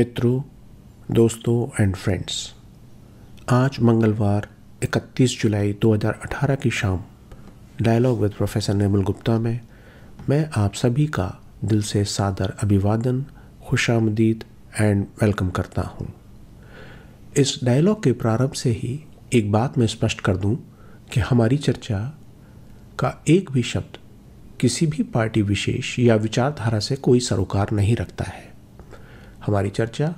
मित्रों दोस्तों and friends आज मंगलवार 31 जुलाई 2018 की शाम dialogue with professor Nirmal Gupta में मैं आप सभी का दिल से सादर अभिवादन खुश आमदीद एंड वेलकम करता हूँ इस डायलॉग के प्रारंभ से ही एक बात मैं स्पष्ट कर दूँ कि हमारी चर्चा का एक भी शब्द किसी भी पार्टी विशेष या विचारधारा से कोई सरोकार नहीं रखता है हमारी चर्चा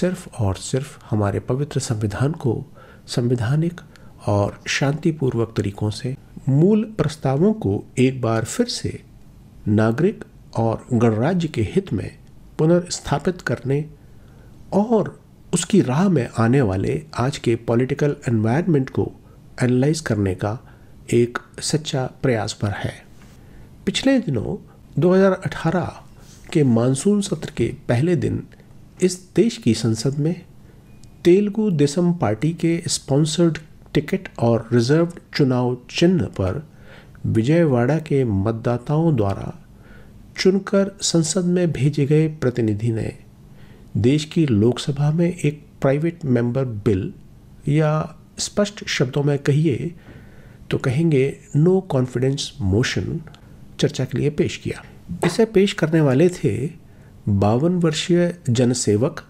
सिर्फ और सिर्फ हमारे पवित्र संविधान को संवैधानिक और शांतिपूर्वक तरीकों से मूल प्रस्तावों को एक बार फिर से नागरिक और गणराज्य के हित में पुनर्स्थापित करने और उसकी राह में आने वाले आज के पॉलिटिकल एनवायरनमेंट को एनालाइज करने का एक सच्चा प्रयास पर है पिछले दिनों 2018 के मानसून सत्र के पहले दिन इस देश की संसद में तेलुगु देशम पार्टी के स्पॉन्सर्ड टिकट और रिजर्व चुनाव चिन्ह पर विजयवाड़ा के मतदाताओं द्वारा चुनकर संसद में भेजे गए प्रतिनिधि ने देश की लोकसभा में एक प्राइवेट मेंबर बिल या स्पष्ट शब्दों में कहिए तो कहेंगे नो कॉन्फिडेंस मोशन चर्चा के लिए पेश किया इसे पेश करने वाले थे बावन वर्षीय जनसेवक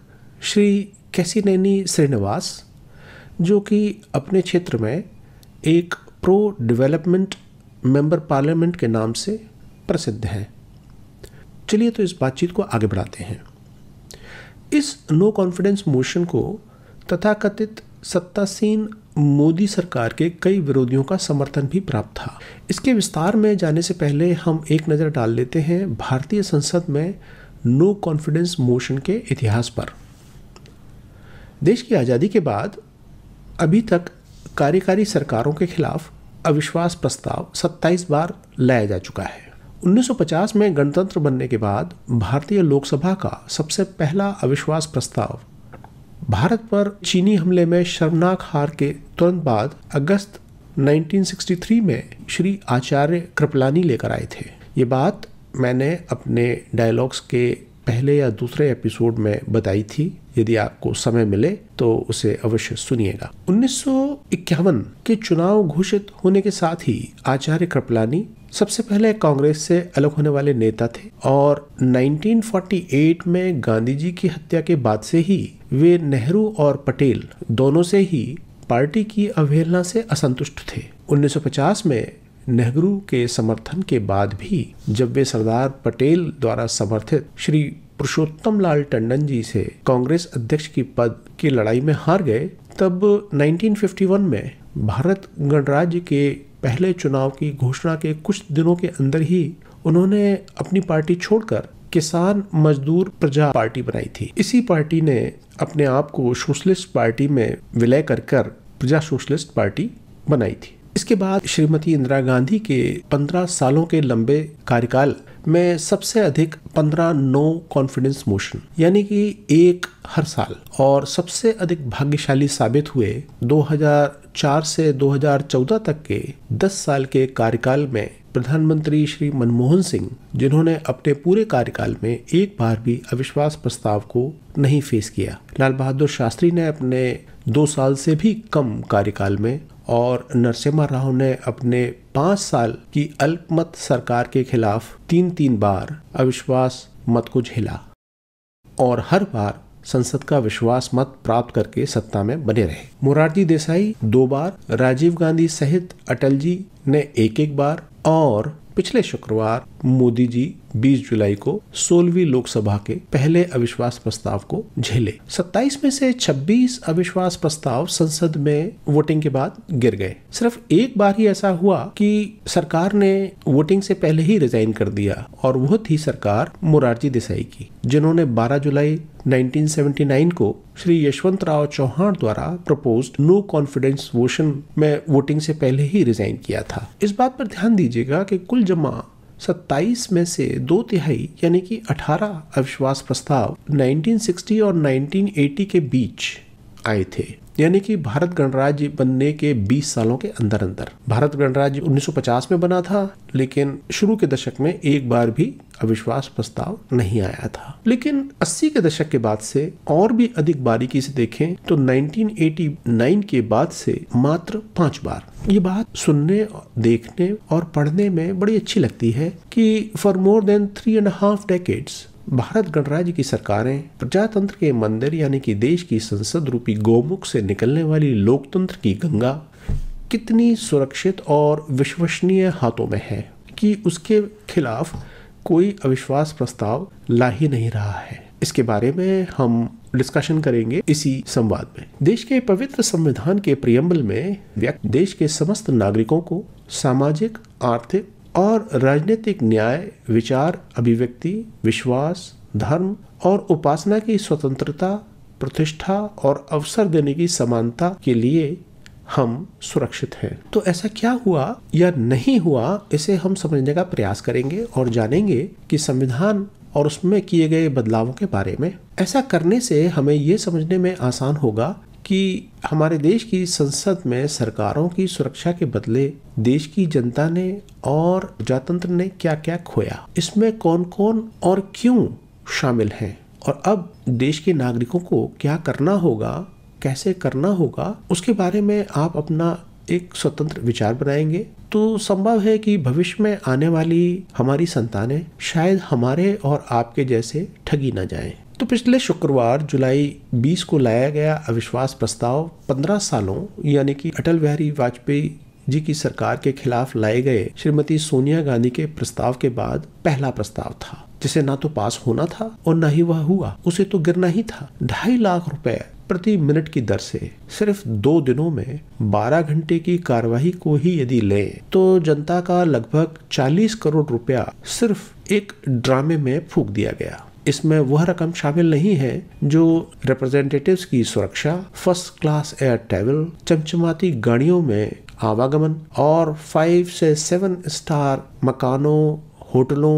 श्री कैसीनैनी श्रीनिवास जो कि अपने क्षेत्र में एक प्रो डेवलपमेंट मेंबर पार्लियामेंट के नाम से प्रसिद्ध हैं चलिए तो इस बातचीत को आगे बढ़ाते हैं इस नो कॉन्फिडेंस मोशन को तथाकथित सत्तासीन मोदी सरकार के कई विरोधियों का समर्थन भी प्राप्त था इसके विस्तार में जाने से पहले हम एक नज़र डाल लेते हैं भारतीय संसद में नो कॉन्फिडेंस मोशन के इतिहास पर देश की आज़ादी के बाद अभी तक कार्यकारी सरकारों के खिलाफ अविश्वास प्रस्ताव 27 बार लाया जा चुका है 1950 में गणतंत्र बनने के बाद भारतीय लोकसभा का सबसे पहला अविश्वास प्रस्ताव भारत पर चीनी हमले में शर्मनाक हार के तुरंत बाद अगस्त 1963 में श्री आचार्य कृपलानी लेकर आए थे ये बात मैंने अपने डायलॉग्स के पहले या दूसरे एपिसोड में बताई थी यदि आपको समय मिले तो उसे अवश्य सुनिएगा उन्नीस के चुनाव घोषित होने के साथ ही आचार्य कृपलानी सबसे पहले कांग्रेस से अलग होने वाले नेता थे और 1948 में गांधी जी की हत्या के बाद से ही वे नेहरू और पटेल दोनों से ही पार्टी की अवहेलना से असंतुष्ट थे 1950 में नेहरू के समर्थन के बाद भी जब वे सरदार पटेल द्वारा समर्थित श्री पुरुषोत्तम लाल टंडन जी से कांग्रेस अध्यक्ष की पद की लड़ाई में हार गए तब 1951 में भारत गणराज्य के पहले चुनाव की घोषणा के कुछ दिनों के अंदर ही उन्होंने अपनी पार्टी छोड़कर किसान मजदूर प्रजा पार्टी बनाई थी इसी पार्टी ने अपने आप को सोशलिस्ट पार्टी में विलय कर कर प्रजा सोशलिस्ट पार्टी बनाई थी इसके बाद श्रीमती इंदिरा गांधी के 15 सालों के लंबे कार्यकाल में सबसे अधिक 15 नो कॉन्फिडेंस मोशन यानी कि एक हर साल और सबसे अधिक भाग्यशाली साबित हुए 2004 से 2014 तक के 10 साल के कार्यकाल में प्रधानमंत्री श्री मनमोहन सिंह जिन्होंने अपने पूरे कार्यकाल में एक बार भी अविश्वास प्रस्ताव को नहीं फेस किया लाल बहादुर शास्त्री ने अपने दो साल से भी कम कार्यकाल में और नरसिम्हा राव ने अपने पांच साल की अल्पमत सरकार के खिलाफ तीन तीन बार अविश्वास मत को झेला और हर बार संसद का विश्वास मत प्राप्त करके सत्ता में बने रहे मुरारजी देसाई दो बार राजीव गांधी सहित अटल जी ने एक एक बार और पिछले शुक्रवार मोदी जी 20 जुलाई को सोलहवीं लोकसभा के पहले अविश्वास प्रस्ताव को झेले 27 में से 26 अविश्वास प्रस्ताव संसद में वोटिंग के बाद गिर गए सिर्फ एक बार ही ऐसा हुआ कि सरकार ने वोटिंग से पहले ही रिजाइन कर दिया और वह थी सरकार मुरारजी देसाई की जिन्होंने 12 जुलाई 1979 को श्री यशवंत राव चौहान द्वारा प्रपोज नो कॉन्फिडेंस वोशन में वोटिंग से पहले ही रिजाइन किया था इस बात पर ध्यान दीजिएगा कि कुल जमा 27 में से दो तिहाई यानी कि 18 अविश्वास प्रस्ताव 1960 और 1980 के बीच आए थे यानी कि भारत गणराज्य बनने के 20 सालों के अंदर अंदर भारत गणराज्य 1950 में बना था लेकिन शुरू के दशक में एक बार भी अविश्वास प्रस्ताव नहीं आया था लेकिन 80 के दशक के बाद से और भी अधिक बारीकी से देखें तो 1989 के बाद से मात्र पांच बार ये बात सुनने देखने और पढ़ने में बड़ी अच्छी लगती है कि for more than three and half decades Bharat गणराज्य की सरकारें प्रजातंत्र के मंदिर यानी कि देश की संसद रूपी गोमुख से निकलने वाली लोकतंत्र की गंगा कितनी सुरक्षित और विश्वसनीय हाथों में है कि उसके खिलाफ कोई अविश्वास प्रस्ताव ला ही नहीं रहा है इसके बारे में हम डिस्कशन करेंगे इसी संवाद में देश के पवित्र संविधान के प्रियम्बल में व्यक्ति देश के समस्त नागरिकों को सामाजिक आर्थिक और राजनीतिक न्याय विचार अभिव्यक्ति विश्वास धर्म और उपासना की स्वतंत्रता प्रतिष्ठा और अवसर देने की समानता के लिए हम सुरक्षित हैं तो ऐसा क्या हुआ या नहीं हुआ इसे हम समझने का प्रयास करेंगे और जानेंगे कि संविधान और उसमें किए गए बदलावों के बारे में ऐसा करने से हमें ये समझने में आसान होगा कि हमारे देश की संसद में सरकारों की सुरक्षा के बदले देश की जनता ने और प्रजातंत्र ने क्या क्या खोया इसमें कौन कौन और क्यों शामिल हैं और अब देश के नागरिकों को क्या करना होगा कैसे करना होगा उसके बारे में आप अपना एक स्वतंत्र विचार बनाएंगे तो संभव है कि भविष्य में आने वाली हमारी संतानें शायद हमारे और आपके जैसे ठगी ना जाएं। तो पिछले शुक्रवार जुलाई 20 को लाया गया अविश्वास प्रस्ताव 15 सालों यानी कि अटल बिहारी वाजपेयी जी की सरकार के खिलाफ लाए गए श्रीमती सोनिया गांधी के प्रस्ताव के बाद पहला प्रस्ताव था जिसे ना तो पास होना था और ना ही वह हुआ उसे तो गिरना ही था ढाई लाख रुपए प्रति मिनट की दर से सिर्फ दो दिनों में 12 घंटे की कार्यवाही को ही यदि लें तो जनता का लगभग 40 करोड़ रुपया सिर्फ एक ड्रामे में फूक दिया गया इसमें वह रकम शामिल नहीं है जो रिप्रेजेंटेटिव्स की सुरक्षा फर्स्ट क्लास एयर ट्रेवल चमचमाती गाड़ियों में आवागमन और फाइव से सेवन स्टार मकानों होटलों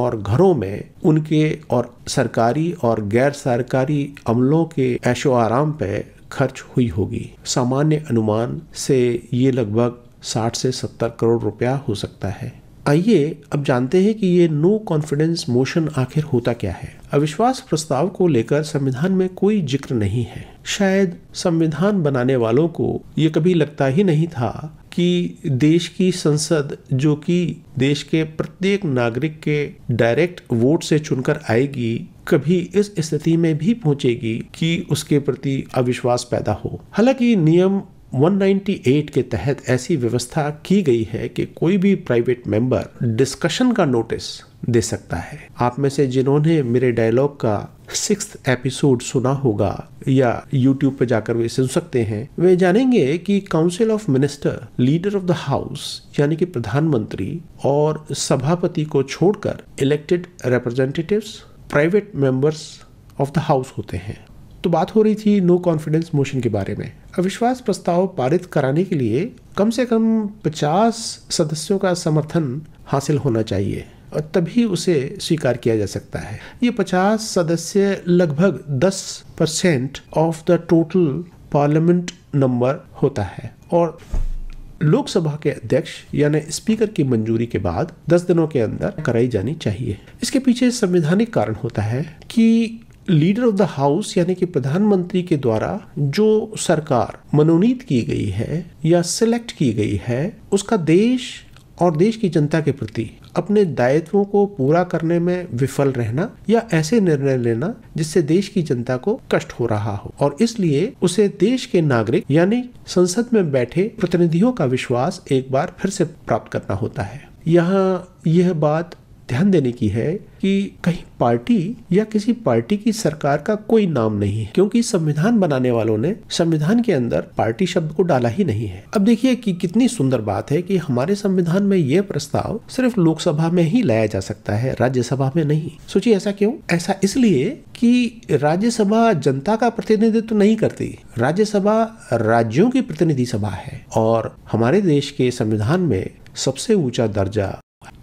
और घरों में उनके और सरकारी और गैर सरकारी अमलों के ऐशो आराम पर खर्च हुई होगी सामान्य अनुमान से ये लगभग 60 से 70 करोड़ रुपया हो सकता है आइए अब जानते हैं कि ये नो कॉन्फिडेंस मोशन आखिर होता क्या है अविश्वास प्रस्ताव को लेकर संविधान में कोई जिक्र नहीं है शायद संविधान बनाने वालों को ये कभी लगता ही नहीं था कि देश की संसद जो कि देश के प्रत्येक नागरिक के डायरेक्ट वोट से चुनकर आएगी कभी इस स्थिति में भी पहुंचेगी कि उसके प्रति अविश्वास पैदा हो हालांकि नियम 198 के तहत ऐसी व्यवस्था की गई है कि कोई भी प्राइवेट मेंबर डिस्कशन का नोटिस दे सकता है आप में से जिन्होंने मेरे डायलॉग का सिक्स एपिसोड सुना होगा या यूट्यूब पर जाकर वे सुन सकते हैं वे जानेंगे कि council of minister leader of the house यानी कि प्रधानमंत्री और सभापति को छोड़कर elected representatives private members of the house होते हैं तो बात हो रही थी नो कॉन्फिडेंस मोशन के बारे में अविश्वास प्रस्ताव पारित कराने के लिए कम से कम 50 सदस्यों का समर्थन हासिल होना चाहिए तभी उसे स्वीकार किया जा सकता है ये 50 सदस्य लगभग 10 percent of the total parliament number होता है और लोकसभा के अध्यक्ष यानी स्पीकर की मंजूरी के बाद 10 दिनों के अंदर कराई जानी चाहिए इसके पीछे संवैधानिक कारण होता है कि लीडर ऑफ द हाउस यानी कि प्रधानमंत्री के द्वारा जो सरकार मनोनीत की गई है या सिलेक्ट की गई है उसका देश और देश की जनता के प्रति अपने दायित्वों को पूरा करने में विफल रहना या ऐसे निर्णय लेना जिससे देश की जनता को कष्ट हो रहा हो और इसलिए उसे देश के नागरिक यानी संसद में बैठे प्रतिनिधियों का विश्वास एक बार फिर से प्राप्त करना होता है यहाँ यह बात ध्यान देने की है कि कहीं पार्टी या किसी पार्टी की सरकार का कोई नाम नहीं है क्योंकि संविधान बनाने वालों ने संविधान के अंदर पार्टी शब्द को डाला ही नहीं है अब देखिए कि कितनी सुंदर बात है कि हमारे संविधान में यह प्रस्ताव सिर्फ लोकसभा में ही लाया जा सकता है राज्यसभा में नहीं सोचिए ऐसा क्यों ऐसा इसलिए कि राज्यसभा जनता का प्रतिनिधित्व तो नहीं करती राज्यसभा राज्यों की प्रतिनिधि सभा है और हमारे देश के संविधान में सबसे ऊंचा दर्जा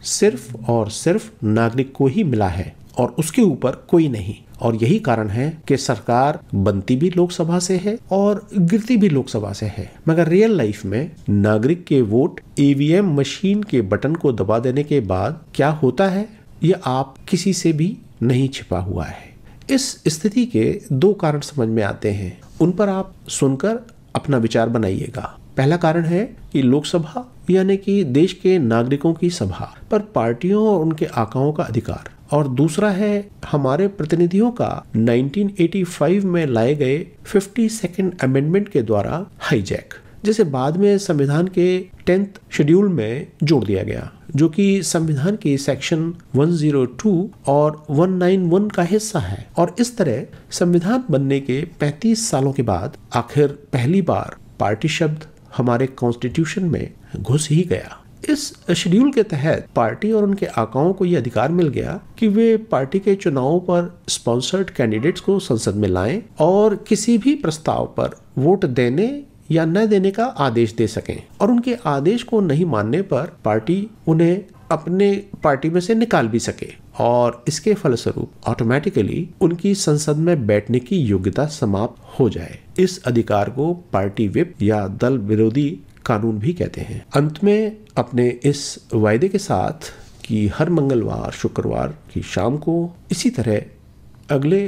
सिर्फ और सिर्फ नागरिक को ही मिला है और उसके ऊपर कोई नहीं और यही कारण है कि सरकार बनती भी लोकसभा से है और गिरती भी लोकसभा से है मगर रियल लाइफ में नागरिक के वोट ईवीएम मशीन के बटन को दबा देने के बाद क्या होता है ये आप किसी से भी नहीं छिपा हुआ है इस स्थिति के दो कारण समझ में आते हैं उन पर आप सुनकर अपना विचार बनाइएगा पहला कारण है कि लोकसभा यानी कि देश के नागरिकों की सभा पर पार्टियों और उनके आकाओं का अधिकार और दूसरा है हमारे प्रतिनिधियों का 1985 में लाए गए फिफ्टी सेकेंड अमेंडमेंट के द्वारा हाईजैक जिसे बाद में संविधान के टेंथ शेड्यूल में जोड़ दिया गया जो कि संविधान के सेक्शन 102 और 191 का हिस्सा है और इस तरह संविधान बनने के 35 सालों के बाद आखिर पहली बार पार्टी शब्द हमारे कॉन्स्टिट्यूशन में घुस ही गया इस शेड्यूल के तहत पार्टी और उनके आकाओं को यह अधिकार मिल गया कि वे पार्टी के चुनावों पर स्पॉन्सर्ड कैंडिडेट्स को संसद में लाएं और किसी भी प्रस्ताव पर वोट देने या न देने का आदेश दे सकें और उनके आदेश को नहीं मानने पर पार्टी उन्हें अपने पार्टी में से निकाल भी सके और इसके फलस्वरूप ऑटोमेटिकली उनकी संसद में बैठने की योग्यता समाप्त हो जाए इस अधिकार को पार्टी विप या दल विरोधी कानून भी कहते हैं अंत में अपने इस वायदे के साथ कि हर मंगलवार शुक्रवार की शाम को इसी तरह अगले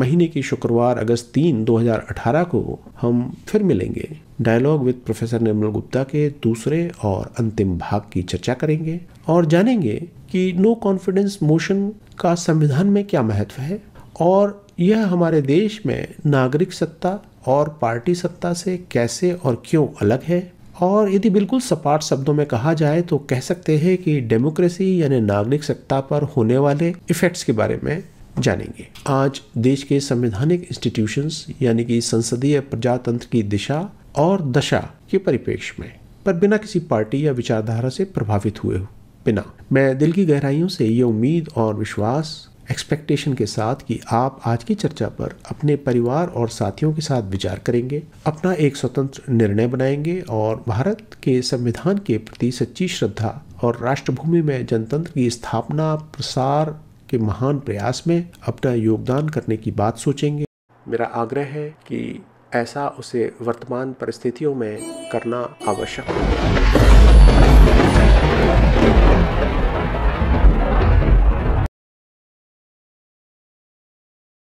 महीने की शुक्रवार अगस्त तीन 2018 को हम फिर मिलेंगे dialogue with professor Nirmal Gupta के दूसरे और अंतिम भाग की चर्चा करेंगे और जानेंगे कि नो कॉन्फिडेंस मोशन का संविधान में क्या महत्व है और यह हमारे देश में नागरिक सत्ता और पार्टी सत्ता से कैसे और क्यों अलग है और यदि बिल्कुल सपाट शब्दों में कहा जाए तो कह सकते हैं कि डेमोक्रेसी यानी नागरिक सत्ता पर होने वाले इफेक्ट्स के बारे में जानेंगे आज देश के संवैधानिक इंस्टीट्यूशंस यानी कि संसदीय प्रजातंत्र की दिशा और दशा के परिपेक्ष में पर बिना किसी पार्टी या विचारधारा से प्रभावित हुए हो बिना मैं दिल की गहराइयों से ये उम्मीद और विश्वास एक्सपेक्टेशन के साथ कि आप आज की चर्चा पर अपने परिवार और साथियों के साथ विचार करेंगे अपना एक स्वतंत्र निर्णय बनाएंगे और भारत के संविधान के प्रति सच्ची श्रद्धा और राष्ट्रभूमि में जनतंत्र की स्थापना प्रसार के महान प्रयास में अपना योगदान करने की बात सोचेंगे मेरा आग्रह है कि ऐसा उसे वर्तमान परिस्थितियों में करना आवश्यक होगा